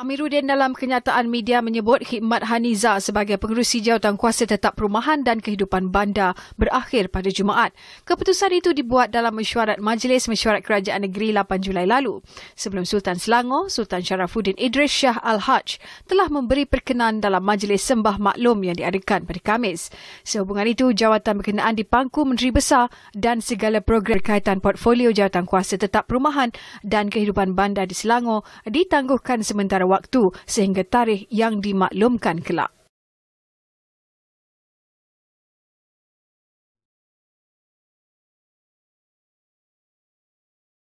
Amiruddin dalam kenyataan media menyebut khidmat Haniza sebagai pengerusi jawatankuasa tetap perumahan dan kehidupan bandar berakhir pada Jumaat. Keputusan itu dibuat dalam mesyuarat Majlis Mesyuarat Kerajaan Negeri 8 Julai lalu. Sebelum Sultan Selangor, Sultan Syarafuddin Idris Shah Al-Hajj telah memberi perkenan dalam Majlis Sembah Maklum yang diadakan pada Kamis. Sehubungan itu, jawatan berkenaan pangku Menteri Besar dan segala program berkaitan portfolio jawatankuasa tetap perumahan dan kehidupan bandar di Selangor ditangguhkan sementara waktu sehingga tarikh yang dimaklumkan kelak.